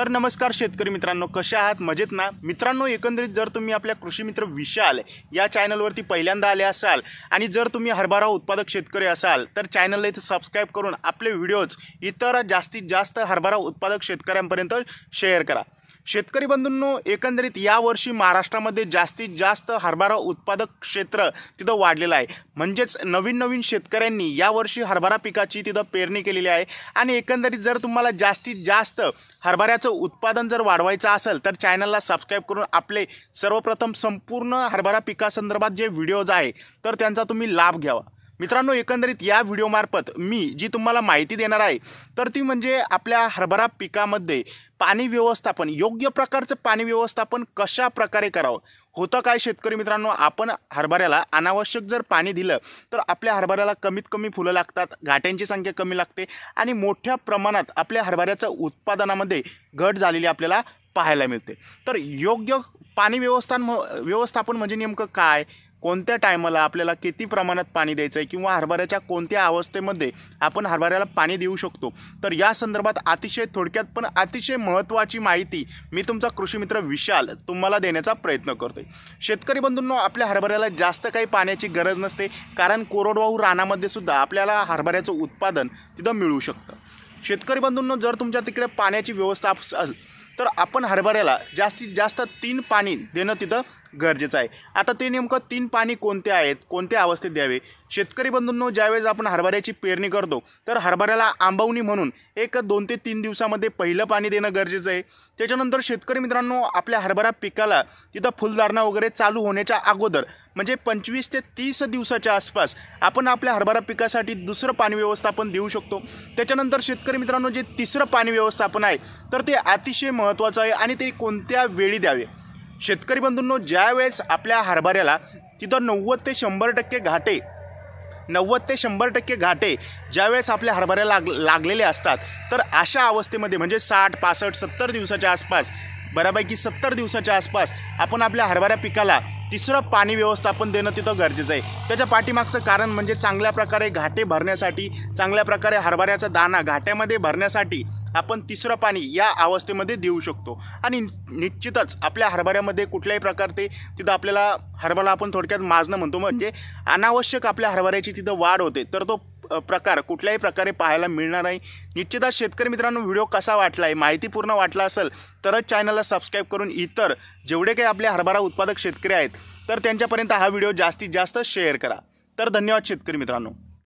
तर नमस्कार शेतकरी मित्रांनो कसे आहात मजेत ना मित्रांनो एकंदरीत जर तुम्ही आपल्या कृषी मित्र विशाल या चॅनलवरती पहिल्यांदा आले असाल आणि जर तुम्ही हरभरा उत्पादक शेतकरी असाल तर चॅनलला इथं सबस्क्राईब करून आपले व्हिडिओज इतर जास्तीत जास्त हरभरा उत्पादक शेतकऱ्यांपर्यंत शेअर करा शेतकरी बंधूंनो एकंदरीत यावर्षी महाराष्ट्रामध्ये जास्तीत जास्त हरभरा उत्पादक क्षेत्र तिथं वाढलेलं आहे म्हणजेच नवीन नवीन शेतकऱ्यांनी यावर्षी हरभरा पिकाची तिथं पेरणी केलेली आहे आणि एकंदरीत जर तुम्हाला जास्तीत जास्त हरभऱ्याचं उत्पादन जर वाढवायचं असेल तर चॅनलला सबस्क्राईब करून आपले सर्वप्रथम संपूर्ण हरभरा पिकासंदर्भात जे व्हिडिओज आहे तर त्यांचा तुम्ही लाभ घ्यावा मित्रांनो एकंदरीत या व्हिडिओमार्फत मी जी तुम्हाला माहिती देणार आहे तर ती म्हणजे आपल्या हरभरा पिकामध्ये पाणी व्यवस्थापन योग्य प्रकारचं पाणी व्यवस्थापन कशा प्रकारे करावं होतं काय शेतकरी मित्रांनो आपण हरभऱ्याला अनावश्यक जर पाणी दिलं तर आपल्या हरभऱ्याला कमीत कमी फुलं लागतात घाट्यांची संख्या कमी लागते आणि मोठ्या प्रमाणात आपल्या हरभऱ्याच्या उत्पादनामध्ये घट झालेली आपल्याला पाहायला मिळते तर योग्य पाणी व्यवस्थान व्यवस्थापन म्हणजे नेमकं काय कोणत्या टायमाला आपल्याला किती प्रमाणात पाणी द्यायचं आहे किंवा हरभऱ्याच्या कोणत्या अवस्थेमध्ये आपण हरभऱ्याला पाणी देऊ शकतो तर या संदर्भात अतिशय थोडक्यात पण अतिशय महत्त्वाची माहिती मी तुमचा कृषी मित्र विशाल तुम्हाला देण्याचा प्रयत्न करतोय शेतकरी बंधूंनो आपल्या हरभऱ्याला जास्त काही पाण्याची गरज नसते कारण कोरडवाहू रानामध्ये सुद्धा आपल्याला हरभऱ्याचं उत्पादन तिथं मिळू शकतं शेतकरी बंधूंनो जर तुमच्या तिकडे पाण्याची व्यवस्था तर आपण हरभऱ्याला जास्तीत जास्त तीन पाणी देणं तिथं गरजेचं आहे आता ते नेमकं तीन पाणी कोणते आहेत कोणत्या अवस्थेत द्यावे शेतकरी बंधूंनो ज्यावेळेस आपण हरभऱ्याची पेरणी करतो तर हरभऱ्याला आंबवणी म्हणून एक दोन ते तीन दिवसामध्ये पहिलं पाणी देणं गरजेचं आहे त्याच्यानंतर शेतकरी मित्रांनो आपल्या हरभरा पिकाला तिथं फुलधारणा वगैरे चालू होण्याच्या अगोदर म्हणजे पंचवीस ते तीस दिवसाच्या आसपास आपण आपल्या हरभरा पिकासाठी दुसरं पाणी व्यवस्थापन देऊ शकतो त्याच्यानंतर शेतकरी मित्रांनो जे तिसरं पाणी व्यवस्थापन आहे तर ते अतिशय महत्त्वाचं आहे आणि ते कोणत्या वेळी द्यावे शेतकरी बंधूंनो ज्यावेळेस आपल्या हरभऱ्याला तिथं नव्वद ते शंभर टक्के घाटे नव्वद ते शंभर टक्के घाटे ज्यावेळेस आपल्या हरभऱ्याला लाग लागलेले असतात तर अशा अवस्थेमध्ये म्हणजे साठ पासष्ट सत्तर दिवसाच्या आसपास बऱ्यापैकी सत्तर दिवसाच्या आसपास आपण आपल्या हरभरा पिकाला तिसरं पाणी व्यवस्थापन देणं तिथं गरजेचं आहे त्याच्या पाठीमागचं कारण म्हणजे चांगल्या प्रकारे घाटे भरण्यासाठी चांगल्या प्रकारे हरभऱ्याचा दाणा घाट्यामध्ये भरण्यासाठी आपण तिसरं पाणी या अवस्थेमध्ये देऊ शकतो आणि निश्चितच आपल्या हरभऱ्यामध्ये कुठल्याही प्रकारचे तिथं आपल्याला हरभरा आपण थोडक्यात माजणं म्हणतो म्हणजे अनावश्यक आपल्या हरभऱ्याची तिथं वाढ होते तर तो प्रकार कुठल्याही प्रकारे पाहायला मिळणार नाही निश्चितच शेतकरी मित्रांनो व्हिडिओ कसा वाटला आहे माहितीपूर्ण वाटला असेल तरच चॅनलला सबस्क्राईब करून इतर जेवढे काही आपले हरभरा उत्पादक शेतकरी आहेत तर त्यांच्यापर्यंत हा व्हिडिओ जास्तीत जास्त शेअर करा तर धन्यवाद शेतकरी मित्रांनो